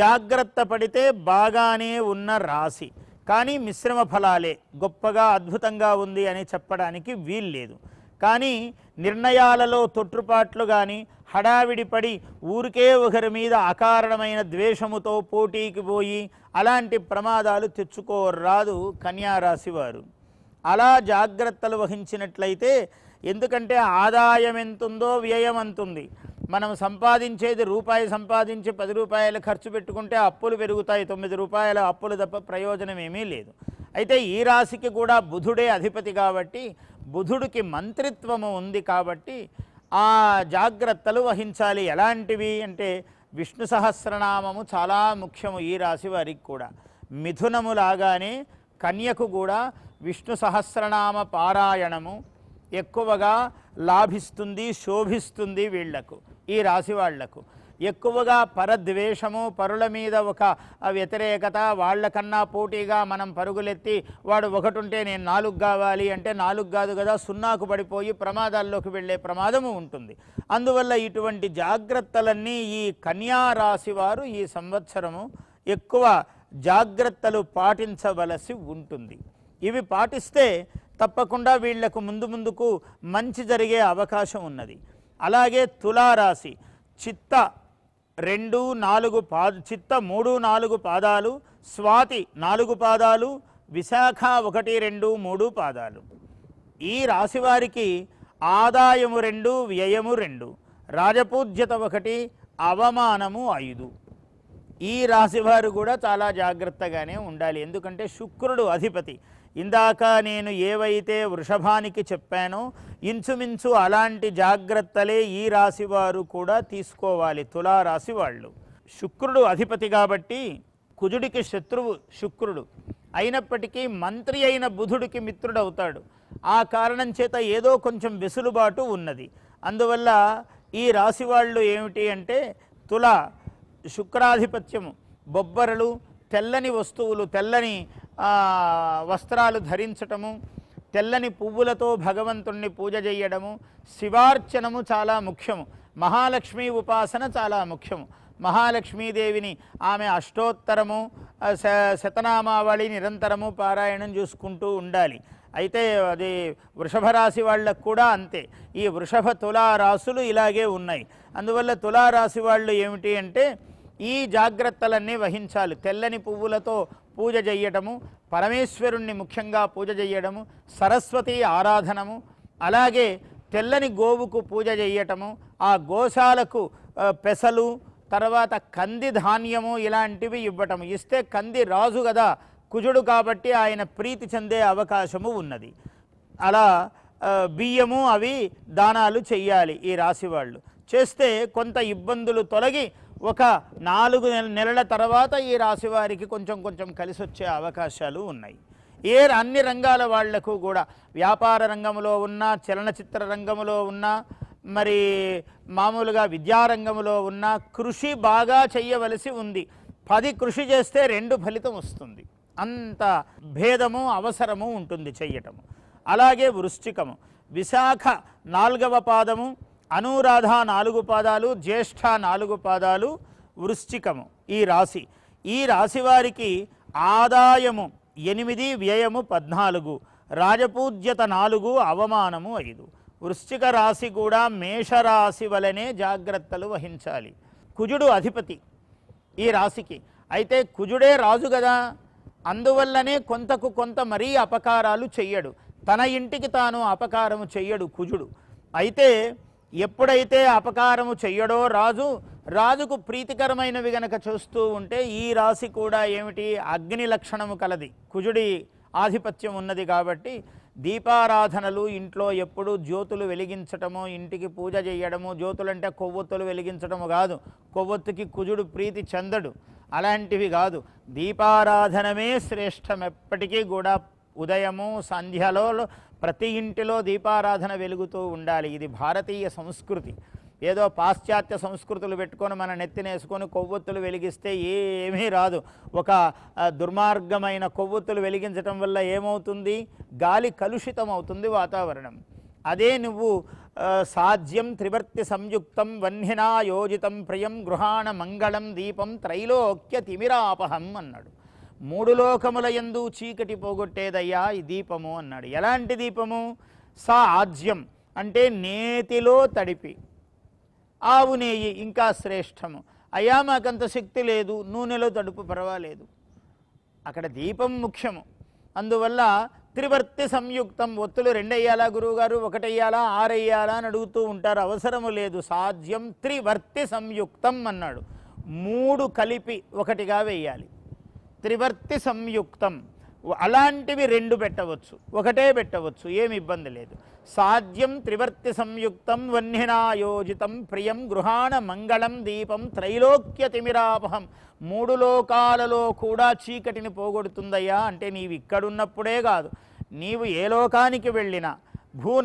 జాగ్రత్త పడితే బాగానే ఉన్న రాశి కానీ మిశ్రమ ఫలాలే గొప్పగా అద్భుతంగా ఉంది అని చెప్పడానికి వీల్లేదు కానీ నిర్ణయాలలో తొట్టుపాట్లు కానీ హడావిడిపడి ఊరికే ఒకరి మీద అకారణమైన ద్వేషముతో పోటీకి పోయి అలాంటి ప్రమాదాలు తెచ్చుకోరాదు కన్యారాశివారు అలా జాగ్రత్తలు వహించినట్లయితే ఎందుకంటే ఆదాయం ఎంతుందో వ్యయం అంతుంది మనం సంపాదించేది రూపాయి సంపాదించి పది రూపాయలు ఖర్చు పెట్టుకుంటే అప్పులు పెరుగుతాయి తొమ్మిది రూపాయల అప్పులు తప్ప ప్రయోజనం ఏమీ లేదు అయితే ఈ రాశికి కూడా బుధుడే అధిపతి కాబట్టి బుధుడికి మంత్రిత్వము ఉంది కాబట్టి ఆ జాగ్రత్తలు వహించాలి ఎలాంటివి అంటే విష్ణు సహస్రనామము చాలా ముఖ్యము ఈ రాశి వారికి కూడా మిథునము లాగానే కన్యకు కూడా విష్ణు సహస్రనామ పారాయణము ఎక్కువగా లాభిస్తుంది శోభిస్తుంది వీళ్లకు ఈ రాశి వాళ్లకు ఎక్కువగా పరద్వేషము పరుల మీద ఒక వ్యతిరేకత వాళ్ళకన్నా పోటీగా మనం పరుగులెత్తి వాడు ఒకటుంటే నేను నాలుగు కావాలి అంటే నాలుగు కాదు కదా సున్నాకు పడిపోయి ప్రమాదాల్లోకి వెళ్ళే ప్రమాదము ఉంటుంది అందువల్ల ఇటువంటి జాగ్రత్తలన్నీ ఈ కన్యా రాశి వారు ఈ సంవత్సరము ఎక్కువ జాగ్రత్తలు పాటించవలసి ఉంటుంది ఇవి పాటిస్తే తప్పకుండా వీళ్లకు ముందు ముందుకు మంచి జరిగే అవకాశం ఉన్నది అలాగే తులారాశి చిత్త రెండు నాలుగు పా చిత్త మూడు నాలుగు పాదాలు స్వాతి నాలుగు పాదాలు విశాఖ ఒకటి రెండు మూడు పాదాలు ఈ రాశివారికి ఆదాయము రెండు వ్యయము రెండు రాజపూజ్యత ఒకటి అవమానము ఐదు ఈ రాశివారు కూడా చాలా జాగ్రత్తగానే ఉండాలి ఎందుకంటే శుక్రుడు అధిపతి ఇందాక నేను ఏవైతే వృషభానికి చెప్పానో ఇంచుమించు అలాంటి జాగ్రత్తలే ఈ రాశివారు కూడా తీసుకోవాలి తులారాశి వాళ్ళు శుక్రుడు అధిపతి కాబట్టి కుజుడికి శత్రువు శుక్రుడు అయినప్పటికీ మంత్రి అయిన బుధుడికి మిత్రుడవుతాడు ఆ కారణం చేత ఏదో కొంచెం వెసులుబాటు ఉన్నది అందువల్ల ఈ రాశి వాళ్ళు ఏమిటి అంటే తుల శుక్రాధిపత్యము బొబ్బరలు తెల్లని వస్తువులు తెల్లని వస్త్రాలు ధరించటము తెల్లని పువ్వులతో భగవంతుణ్ణి పూజ చేయడము శివార్చనము చాలా ముఖ్యము మహాలక్ష్మి ఉపాసన చాలా ముఖ్యము మహాలక్ష్మీదేవిని ఆమె అష్టోత్తరము శతనామావళి నిరంతరము పారాయణం చూసుకుంటూ ఉండాలి అయితే అది వృషభ రాశి వాళ్ళకు కూడా అంతే ఈ వృషభ తులారాసులు ఇలాగే ఉన్నాయి అందువల్ల తులారాశి వాళ్ళు ఏమిటి అంటే ఈ జాగ్రత్తలన్నీ వహించాలి తెల్లని పువ్వులతో పూజ చెయ్యటము పరమేశ్వరుణ్ణి ముఖ్యంగా పూజ చేయడము సరస్వతి ఆరాధనము అలాగే తెల్లని గోవుకు పూజ చేయటము ఆ గోశాలకు పెసలు తర్వాత కంది ధాన్యము ఇలాంటివి ఇవ్వటము ఇస్తే కంది రాజు కదా కుజుడు కాబట్టి ఆయన ప్రీతి చెందే అవకాశము ఉన్నది అలా బియ్యము అవి దానాలు చెయ్యాలి ఈ రాశి వాళ్ళు చేస్తే కొంత ఇబ్బందులు తొలగి ఒక నాలుగు నెలల తర్వాత ఈ రాశి వారికి కొంచెం కొంచెం కలిసి వచ్చే అవకాశాలు ఉన్నాయి ఏ అన్ని రంగాల వాళ్లకు కూడా వ్యాపార రంగంలో ఉన్న చలనచిత్ర రంగంలో ఉన్న మరి మామూలుగా విద్యారంగంలో ఉన్న కృషి బాగా చేయవలసి ఉంది పది కృషి చేస్తే రెండు ఫలితం వస్తుంది అంత భేదము అవసరము ఉంటుంది చెయ్యటము అలాగే వృశ్చికము విశాఖ నాలుగవ పాదము అనురాధ నాలుగు పాదాలు జ్యేష్ఠ నాలుగు పాదాలు వృశ్చికము ఈ రాశి ఈ రాశి వారికి ఆదాయము ఎనిమిది వ్యయము పద్నాలుగు రాజపూజ్యత నాలుగు అవమానము ఐదు వృశ్చిక రాశి కూడా మేషరాశి వలనే జాగ్రత్తలు వహించాలి కుజుడు అధిపతి ఈ రాశికి అయితే కుజుడే రాజు కదా అందువల్లనే కొంతకు కొంత మరీ అపకారాలు చెయ్యడు తన ఇంటికి తాను అపకారము చెయ్యడు కుజుడు అయితే ఎప్పుడైతే అపకారము చెయ్యడో రాజు రాజుకు ప్రీతికరమైనవి గనక చూస్తూ ఉంటే ఈ రాశి కూడా ఏమిటి అగ్ని లక్షణము కలది కుజుడి ఆధిపత్యం ఉన్నది కాబట్టి దీపారాధనలు ఇంట్లో ఎప్పుడు జ్యోతులు వెలిగించటము ఇంటికి పూజ చేయడము జ్యోతులంటే కొవ్వొత్తులు వెలిగించటము కాదు కొవ్వొత్తుకి కుజుడు ప్రీతి చెందడు అలాంటివి కాదు దీపారాధనమే శ్రేష్టం ఎప్పటికీ కూడా ఉదయము సంధ్యలో ప్రతి ఇంటిలో దీపారాధన వెలుగుతూ ఉండాలి ఇది భారతీయ సంస్కృతి ఏదో పాశ్చాత్య సంస్కృతులు పెట్టుకొని మన నెత్తినేసుకొని కొవ్వొత్తులు వెలిగిస్తే ఏమీ రాదు ఒక దుర్మార్గమైన కొవ్వొత్తులు వెలిగించటం వల్ల ఏమవుతుంది గాలి కలుషితం అవుతుంది వాతావరణం అదే నువ్వు సాధ్యం త్రివర్తి సంయుక్తం వన్హినా యోజితం ప్రియం గృహాణ మంగళం దీపం త్రైలోక్య తిమిరాపహం అన్నాడు మూడు లోకముల ఎందు చీకటి పోగొట్టేదయ్యా ఈ దీపము అన్నాడు ఎలాంటి దీపము సాజ్యం అంటే నేతిలో తడిపి ఆవు నెయ్యి ఇంకా శ్రేష్టము అయ్యా మాకంత శక్తి లేదు నూనెలో తడుపు పర్వాలేదు అక్కడ దీపం ముఖ్యము అందువల్ల త్రివర్తి సంయుక్తం ఒత్తులు రెండయ్యాలా గురువుగారు ఒకటయ్యాలా ఆరయ్యాలా అని అడుగుతూ ఉంటారు అవసరము లేదు సాధ్యం త్రివర్తి సంయుక్తం అన్నాడు మూడు కలిపి ఒకటిగా వేయాలి త్రివర్తి సంయుక్తం అలాంటివి రెండు పెట్టవచ్చు ఒకటే పెట్టవచ్చు ఏమి ఇబ్బంది లేదు సాధ్యం త్రివర్తి సంయుక్తం వన్యనాయోజితం ప్రియం గృహాణ మంగళం దీపం త్రైలోక్య తిమిరాపహం మూడు లోకాలలో కూడా చీకటిని పోగొడుతుందయ్యా అంటే నీవు ఇక్కడున్నప్పుడే కాదు నీవు ఏ లోకానికి వెళ్ళినా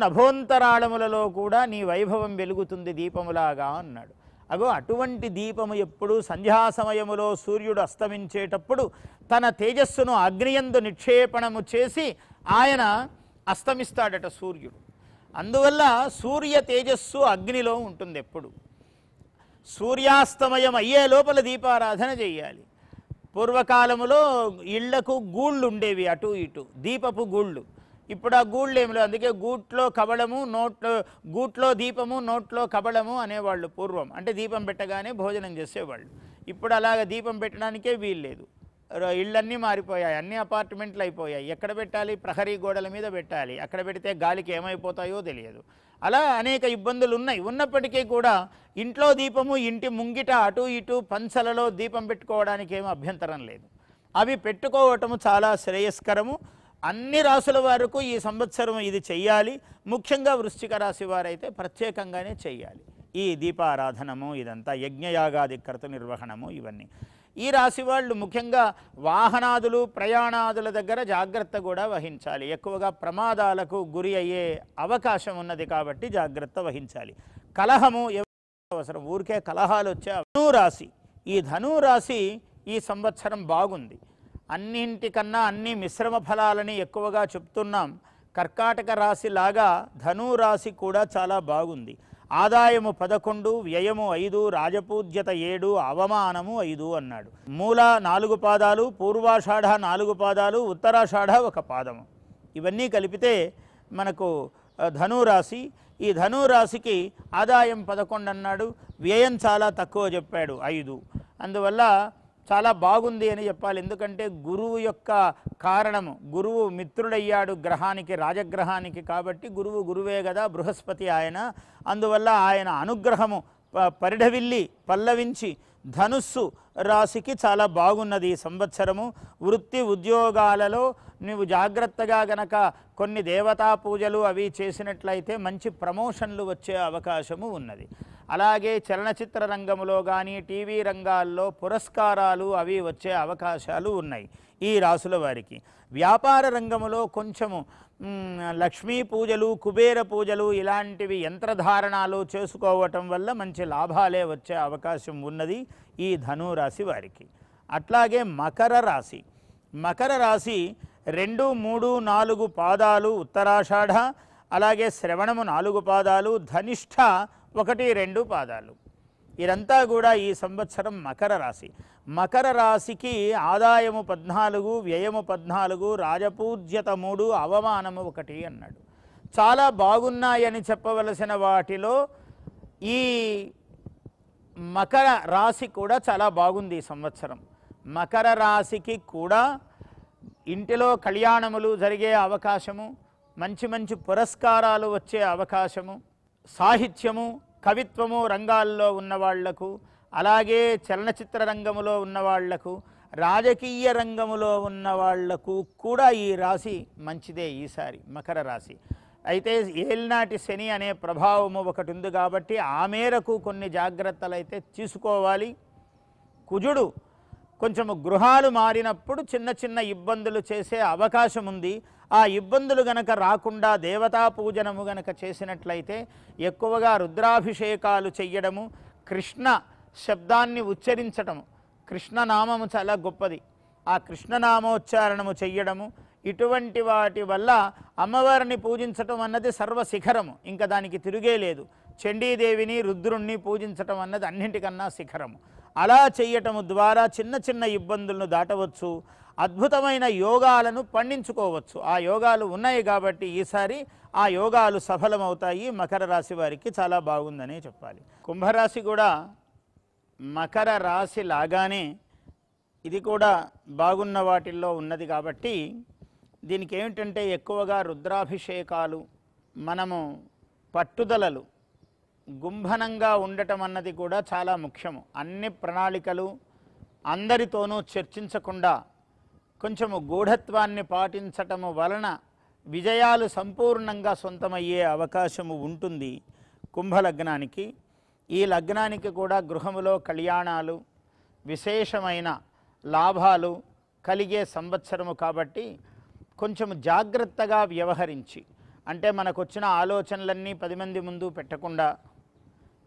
నభోంతరాళములలో కూడా నీ వైభవం వెలుగుతుంది దీపములాగా అన్నాడు అగో అటువంటి దీపము ఎప్పుడు సంధ్యా సమయములో సూర్యుడు అస్తమించేటప్పుడు తన తేజస్సును అగ్నియందు నిక్షేపణము చేసి ఆయన అస్తమిస్తాడట సూర్యుడు అందువల్ల సూర్య తేజస్సు అగ్నిలో ఉంటుంది ఎప్పుడు సూర్యాస్తమయం అయ్యే లోపల దీపారాధన చేయాలి పూర్వకాలములో ఇళ్లకు గూళ్ళు ఉండేవి అటు ఇటు దీపపు గూళ్ళు ఇప్పుడు ఆ గూళ్ళు ఏమి లేవు అందుకే గూట్లో కబళము నోట్లో గూట్లో దీపము నోట్లో కబడము అనేవాళ్ళు పూర్వం అంటే దీపం పెట్టగానే భోజనం చేసేవాళ్ళు ఇప్పుడు అలాగ దీపం పెట్టడానికే వీలు లేదు ఇళ్ళన్నీ మారిపోయాయి అన్ని అపార్ట్మెంట్లు అయిపోయాయి ఎక్కడ పెట్టాలి ప్రహరీ గోడల మీద పెట్టాలి అక్కడ పెడితే గాలికి ఏమైపోతాయో తెలియదు అలా అనేక ఇబ్బందులు ఉన్నాయి ఉన్నప్పటికీ కూడా ఇంట్లో దీపము ఇంటి ముంగిట అటు ఇటు పంచలలో దీపం పెట్టుకోవడానికి ఏమీ అభ్యంతరం లేదు అవి పెట్టుకోవటము చాలా శ్రేయస్కరము అన్ని రాసుల వరకు ఈ సంవత్సరం ఇది చెయ్యాలి ముఖ్యంగా వృశ్చిక రాశి వారైతే ప్రత్యేకంగానే చెయ్యాలి ఈ దీపారాధనము ఇదంతా యజ్ఞయాగాది కర్త నిర్వహణము ఇవన్నీ ఈ రాశి వాళ్ళు ముఖ్యంగా వాహనాదులు ప్రయాణాదుల దగ్గర జాగ్రత్త కూడా వహించాలి ఎక్కువగా ప్రమాదాలకు గురి అయ్యే అవకాశం ఉన్నది కాబట్టి జాగ్రత్త వహించాలి కలహము అవసరం ఊరికే కలహాలు వచ్చే ధనురాశి ఈ ధనురాశి ఈ సంవత్సరం బాగుంది అన్నింటికన్నా అన్ని మిశ్రమ ఫలాలని ఎక్కువగా చెప్తున్నాం కర్కాటక రాశి లాగా రాశి కూడా చాలా బాగుంది ఆదాయము పదకొండు వ్యయము ఐదు రాజపూజ్యత ఏడు అవమానము ఐదు అన్నాడు మూల నాలుగు పాదాలు పూర్వాషాఢ నాలుగు పాదాలు ఉత్తరాషాఢ ఒక పాదము ఇవన్నీ కలిపితే మనకు ధనురాశి ఈ ధనురాశికి ఆదాయం పదకొండు అన్నాడు వ్యయం చాలా తక్కువ చెప్పాడు ఐదు అందువల్ల చాలా బాగుంది అని చెప్పాలి ఎందుకంటే గురువు యొక్క కారణము గురువు మిత్రుడయ్యాడు గ్రహానికి రాజగ్రహానికి కాబట్టి గురువు గురువే కదా బృహస్పతి ఆయన అందువల్ల ఆయన అనుగ్రహము పరిఢవిల్లి పల్లవించి ధనుస్సు రాశికి చాలా బాగున్నది ఈ సంవత్సరము వృత్తి ఉద్యోగాలలో నువ్వు జాగ్రత్తగా గనక కొన్ని దేవతా పూజలు అవి చేసినట్లయితే మంచి ప్రమోషన్లు వచ్చే అవకాశము ఉన్నది అలాగే చలనచిత్ర రంగంలో కానీ టీవీ రంగాల్లో పురస్కారాలు అవి వచ్చే అవకాశాలు ఉన్నాయి ఈ రాసుల వారికి వ్యాపార రంగంలో కొంచెము లక్ష్మీ పూజలు కుబేర పూజలు ఇలాంటివి యంత్రధారణాలు చేసుకోవటం వల్ల మంచి లాభాలే వచ్చే అవకాశం ఉన్నది ఈ ధనురాశి వారికి అట్లాగే మకర రాశి మకర రాశి రెండు మూడు నాలుగు పాదాలు ఉత్తరాషాఢ అలాగే శ్రవణము నాలుగు పాదాలు ధనిష్ట ఒకటి రెండు పాదాలు ఇదంతా కూడా ఈ సంవత్సరం మకర రాశి మకర రాశికి ఆదాయము పద్నాలుగు వ్యయము పద్నాలుగు రాజపూజ్యత మూడు అవమానము ఒకటి అన్నాడు చాలా బాగున్నాయని చెప్పవలసిన వాటిలో ఈ మకర రాశి కూడా చాలా బాగుంది ఈ సంవత్సరం మకర రాశికి కూడా ఇంటిలో కళ్యాణములు జరిగే అవకాశము మంచి మంచి పురస్కారాలు వచ్చే అవకాశము సాహిత్యము కవిత్వము రంగాల్లో ఉన్నవాళ్లకు అలాగే చలనచిత్ర రంగములో ఉన్నవాళ్లకు రాజకీయ రంగములో ఉన్నవాళ్లకు కూడా ఈ రాశి మంచిదే ఈసారి మకర రాశి అయితే ఏలినాటి శని అనే ప్రభావము ఒకటి ఉంది కాబట్టి ఆ మేరకు కొన్ని జాగ్రత్తలు అయితే తీసుకోవాలి కుజుడు కొంచెం గృహాలు మారినప్పుడు చిన్న చిన్న ఇబ్బందులు చేసే అవకాశం ఉంది ఆ ఇబ్బందులు గనక రాకుండా దేవతా పూజనము గనక చేసినట్లయితే ఎక్కువగా రుద్రాభిషేకాలు చెయ్యడము కృష్ణ శబ్దాన్ని ఉచ్చరించటము కృష్ణనామము చాలా గొప్పది ఆ కృష్ణనామోచ్చారణము చెయ్యడము ఇటువంటి వాటి వల్ల అమ్మవారిని పూజించటం అన్నది సర్వశిఖరము ఇంకా దానికి తిరిగే లేదు చండీదేవిని రుద్రుణ్ణి పూజించటం అన్నది అన్నింటికన్నా శిఖరము అలా చేయటము ద్వారా చిన్న చిన్న ఇబ్బందులను దాటవచ్చు అద్భుతమైన యోగాలను పండించుకోవచ్చు ఆ యోగాలు ఉన్నాయి కాబట్టి ఈసారి ఆ యోగాలు సఫలమవుతాయి మకర రాశి వారికి చాలా బాగుందని చెప్పాలి కుంభరాశి కూడా మకర రాశి లాగానే ఇది కూడా బాగున్న వాటిల్లో ఉన్నది కాబట్టి దీనికి ఏమిటంటే ఎక్కువగా రుద్రాభిషేకాలు మనము పట్టుదలలు గుంభనంగా ఉండటం అన్నది కూడా చాలా ముఖ్యము అన్ని ప్రణాళికలు అందరితోనూ చర్చించకుండా కొంచెము గూఢత్వాన్ని పాటించటము వలన విజయాలు సంపూర్ణంగా సొంతమయ్యే అవకాశము ఉంటుంది కుంభలగ్నానికి ఈ లగ్నానికి కూడా గృహములో కళ్యాణాలు విశేషమైన లాభాలు కలిగే సంవత్సరము కాబట్టి కొంచెం జాగ్రత్తగా వ్యవహరించి అంటే మనకు వచ్చిన ఆలోచనలన్నీ పది మంది ముందు పెట్టకుండా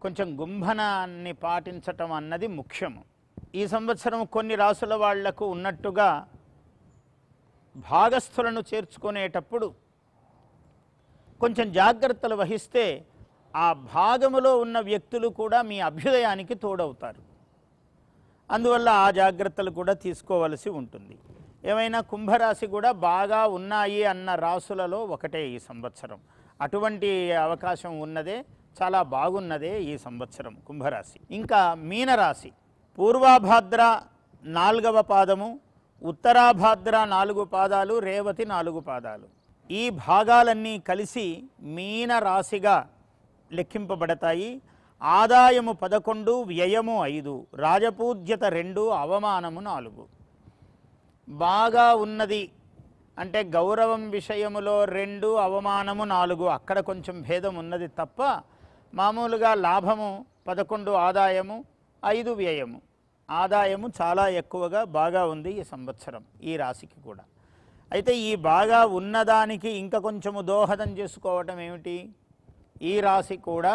కొంచెం గుంభనాన్ని పాటించటం అన్నది ముఖ్యము ఈ సంవత్సరం కొన్ని రాసుల వాళ్లకు ఉన్నట్టుగా భాగస్థులను చేర్చుకునేటప్పుడు కొంచెం జాగ్రత్తలు వహిస్తే ఆ భాగములో ఉన్న వ్యక్తులు కూడా మీ అభ్యుదయానికి తోడవుతారు అందువల్ల ఆ జాగ్రత్తలు కూడా తీసుకోవలసి ఉంటుంది ఏమైనా కుంభరాశి కూడా బాగా ఉన్నాయి అన్న రాసులలో ఒకటే ఈ సంవత్సరం అటువంటి అవకాశం ఉన్నదే చాలా బాగున్నదే ఈ సంవత్సరం కుంభరాశి ఇంకా మీనరాశి పూర్వాభాద్ర నాలుగవ పాదము ఉత్తరాభాద్ర నాలుగు పాదాలు రేవతి నాలుగు పాదాలు ఈ భాగాలన్నీ కలిసి మీన రాశిగా లెక్కింపబడతాయి ఆదాయము పదకొండు వ్యయము ఐదు రాజపూజ్యత రెండు అవమానము నాలుగు బాగా ఉన్నది అంటే గౌరవం విషయములో రెండు అవమానము నాలుగు అక్కడ కొంచెం భేదం ఉన్నది తప్ప మామూలుగా లాభము పదకొండు ఆదాయము ఐదు వ్యయము ఆదాయము చాలా ఎక్కువగా బాగా ఉంది ఈ సంవత్సరం ఈ రాశికి కూడా అయితే ఈ బాగా ఉన్నదానికి ఇంకా కొంచెము దోహదం చేసుకోవటం ఏమిటి ఈ రాశి కూడా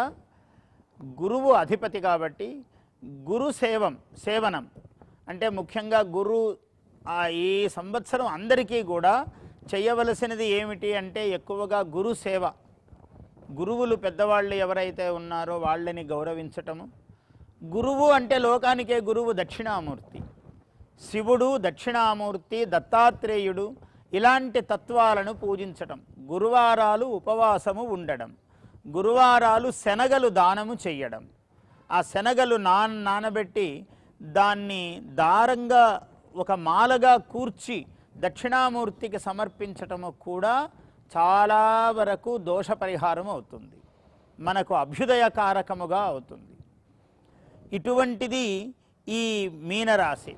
గురువు అధిపతి కాబట్టి గురు సేవం సేవనం అంటే ముఖ్యంగా గురు ఈ సంవత్సరం అందరికీ కూడా చేయవలసినది ఏమిటి అంటే ఎక్కువగా గురు సేవ గురువులు పెద్దవాళ్ళు ఎవరైతే ఉన్నారో వాళ్ళని గౌరవించటము గురువు అంటే లోకానికే గురువు దక్షిణామూర్తి శివుడు దక్షిణామూర్తి దత్తాత్రేయుడు ఇలాంటి తత్వాలను పూజించటం గురువారాలు ఉపవాసము ఉండడం గురువారాలు శనగలు దానము చేయడం ఆ శనగలు నాన్ నానబెట్టి దాన్ని దారంగా ఒక మాలగా కూర్చి దక్షిణామూర్తికి సమర్పించటము కూడా చాలా వరకు దోష పరిహారం అవుతుంది మనకు అభ్యుదయకారకముగా అవుతుంది ఇటువంటిది ఈ మీనరాశి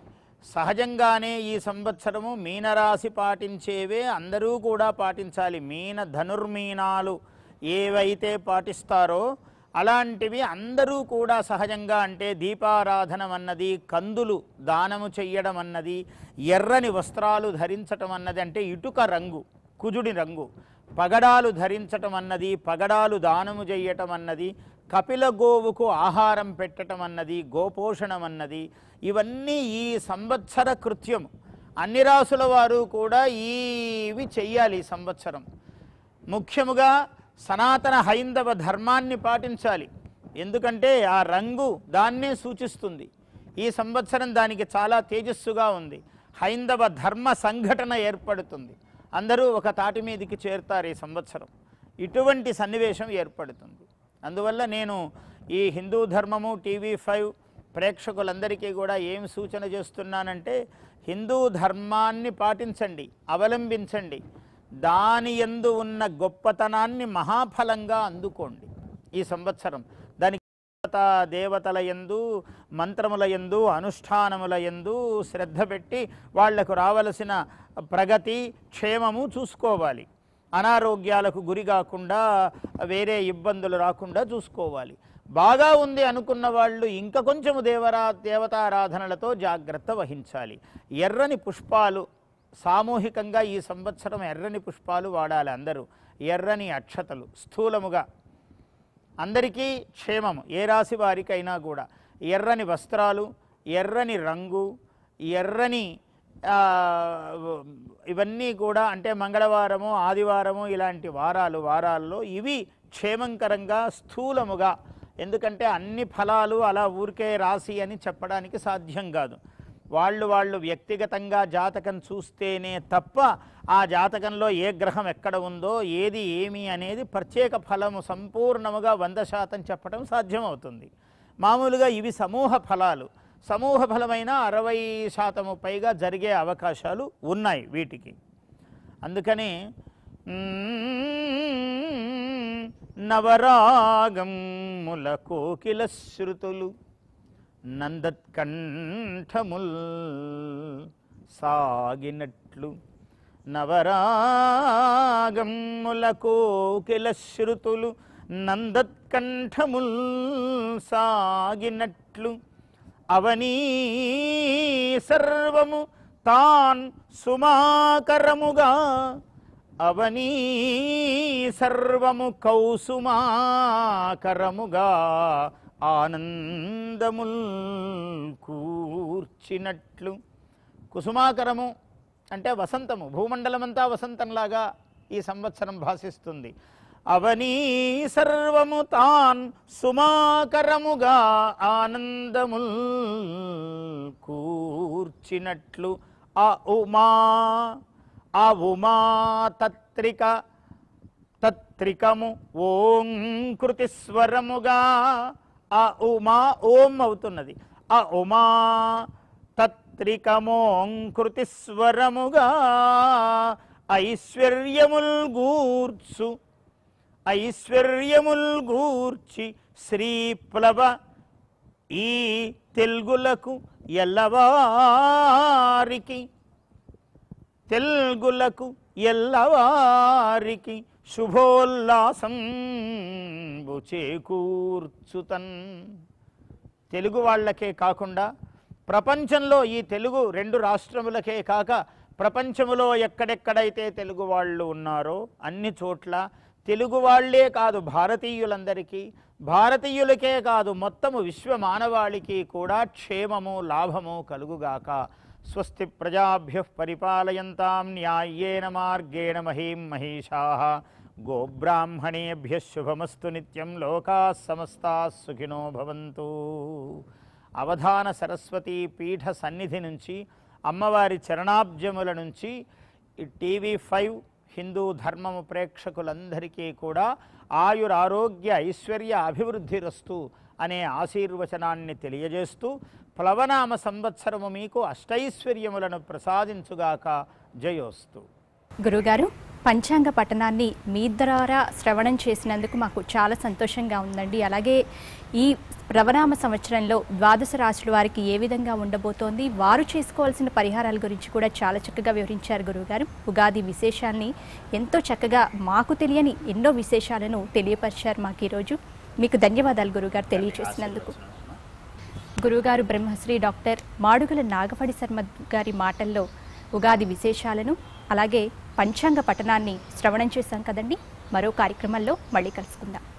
సహజంగానే ఈ సంవత్సరము మీనరాశి పాటించేవే అందరూ కూడా పాటించాలి మీన ధనుర్మీనాలు ఏవైతే పాటిస్తారో అలాంటివి అందరూ కూడా సహజంగా అంటే దీపారాధన అన్నది కందులు దానము చెయ్యడం అన్నది ఎర్రని వస్త్రాలు ధరించటం అన్నది అంటే ఇటుక రంగు కుజుడి రంగు పగడాలు ధరించటం అన్నది పగడాలు దానము చేయటం అన్నది కపిల గోవుకు ఆహారం పెట్టడం అన్నది గోపోషణం అన్నది ఇవన్నీ ఈ సంవత్సర కృత్యం అన్ని రాసుల వారు కూడా ఇవి చెయ్యాలి సంవత్సరం ముఖ్యముగా సనాతన హైందవ ధర్మాన్ని పాటించాలి ఎందుకంటే ఆ రంగు దాన్నే సూచిస్తుంది ఈ సంవత్సరం దానికి చాలా తేజస్సుగా ఉంది హైందవ ధర్మ సంఘటన ఏర్పడుతుంది అందరూ ఒక తాటి మీదకి చేరుతారు ఈ సంవత్సరం ఇటువంటి సన్నివేశం ఏర్పడుతుంది అందువల్ల నేను ఈ హిందూ ధర్మము టీవీ ఫైవ్ ప్రేక్షకులందరికీ కూడా ఏం సూచన చేస్తున్నానంటే హిందూ ధర్మాన్ని పాటించండి అవలంబించండి దాని ఎందు ఉన్న గొప్పతనాన్ని మహాఫలంగా అందుకోండి ఈ సంవత్సరం దానికి దేవతల ఎందు మంత్రముల ఎందు అనుష్ఠానముల ఎందు శ్రద్ధ పెట్టి వాళ్లకు రావలసిన ప్రగతి క్షేమము చూసుకోవాలి అనారోగ్యాలకు గురి కాకుండా వేరే ఇబ్బందులు రాకుండా చూసుకోవాలి బాగా ఉంది అనుకున్న వాళ్ళు ఇంకా కొంచెము దేవరా దేవతారాధనలతో జాగ్రత్త వహించాలి ఎర్రని పుష్పాలు సామూహికంగా ఈ సంవత్సరం ఎర్రని పుష్పాలు వాడాలి అందరూ ఎర్రని అక్షతలు స్థూలముగా అందరికీ క్షేమము ఏ రాశి వారికైనా కూడా ఎర్రని వస్త్రాలు ఎర్రని రంగు ఎర్రని ఇవన్నీ కూడా అంటే మంగళవారము ఆదివారము ఇలాంటి వారాలు వారాల్లో ఇవి క్షేమంకరంగా స్థూలముగా ఎందుకంటే అన్ని ఫలాలు అలా ఊరికే రాసి అని చెప్పడానికి సాధ్యం కాదు వాళ్ళు వాళ్ళు వ్యక్తిగతంగా జాతకం చూస్తేనే తప్ప ఆ జాతకంలో ఏ గ్రహం ఎక్కడ ఉందో ఏది ఏమి అనేది ప్రత్యేక ఫలము సంపూర్ణముగా వంద శాతం చెప్పడం సాధ్యమవుతుంది మామూలుగా ఇవి సమూహ ఫలాలు సమూహ ఫలమైన అరవై శాతము పైగా జరిగే అవకాశాలు ఉన్నాయి వీటికి అందుకని నవరాగముల కోకిల శృతులు నందత్కంఠముల్ సాగినట్లు నవరాగమ్ములకోకిల శృతులు నందత్కంఠముల్ సాగినట్లు అవనీ సర్వము తాన్ సుమాకరముగా అవనీ సర్వము కౌసుమాకరముగా ఆనందముల్ కూర్చినట్లు కుసుమాకరము అంటే వసంతము భూమండలమంతా వసంతంలాగా ఈ సంవత్సరం భాషిస్తుంది అవనీ సర్వము తాన్ సుమాకరముగా ఆనందముల్ కూర్చినట్లు ఆ ఉమా ఆ ఉమా తత్రిక తత్రికము ఓం కృతిస్వరముగా ఆ ఉమా ఓం అవుతున్నది ఆ ఉమా త్రికమోంకృతిస్వరముగా ఐశ్వర్యముల్ గూర్చు ఐశ్వర్యముల్ గూర్చి శ్రీప్లవ ఈ తెలుగులకు ఎల్లవారికి తెలుగులకు ఎల్లవారికి శుభోల్లాసం చేకూర్చుతన్ తెలుగు వాళ్ళకే కాకుండా ప్రపంచంలో ఈ తెలుగు రెండు రాష్ట్రములకే కాక ప్రపంచములో ఎక్కడెక్కడైతే తెలుగు వాళ్ళు ఉన్నారో అన్ని చోట్ల తెలుగు వాళ్లే కాదు భారతీయులందరికీ భారతీయులకే కాదు మొత్తము విశ్వ మానవాళికి కూడా క్షేమము లాభము కలుగుగాక స్వస్తి ప్రజాభ్య పరిపాలయంతాం న్యాయేన మార్గేణ మహీం మహిషా గోబ్రాహ్మణేభ్య శుభమస్తు నిత్యం లోకా సమస్తా సుఖినో భవంతు అవధాన సరస్వతి పీఠ సన్నిధి నుంచి అమ్మవారి చరణాబ్జముల నుంచి టీవీ ఫైవ్ హిందూ ధర్మము ప్రేక్షకులందరికీ కూడా ఆయురారోగ్య ఐశ్వర్య అభివృద్ధి రస్తు అనే ఆశీర్వచనాన్ని తెలియజేస్తూ ప్లవనామ సంవత్సరము మీకు అష్టైశ్వర్యములను ప్రసాదించుగాక జయోస్తు గురుగారు పంచాంగ పఠనాన్ని మీ ద్వారా శ్రవణం చేసినందుకు మాకు చాలా సంతోషంగా ఉందండి అలాగే ఈ రవనామ సంవత్సరంలో ద్వాదశ రాశుల వారికి ఏ విధంగా ఉండబోతోంది వారు చేసుకోవాల్సిన పరిహారాల గురించి కూడా చాలా చక్కగా వివరించారు గురువుగారు ఉగాది విశేషాన్ని ఎంతో చక్కగా మాకు తెలియని ఎన్నో విశేషాలను తెలియపరిచారు మాకు ఈరోజు మీకు ధన్యవాదాలు గురువుగారు తెలియచేసినందుకు గురువుగారు బ్రహ్మశ్రీ డాక్టర్ మాడుగుల నాగపడి శర్మ గారి మాటల్లో ఉగాది విశేషాలను అలాగే పంచాంగ పఠనాన్ని శ్రవణం చేశాం కదండి మరో కార్యక్రమంలో మళ్ళీ కలుసుకుందాం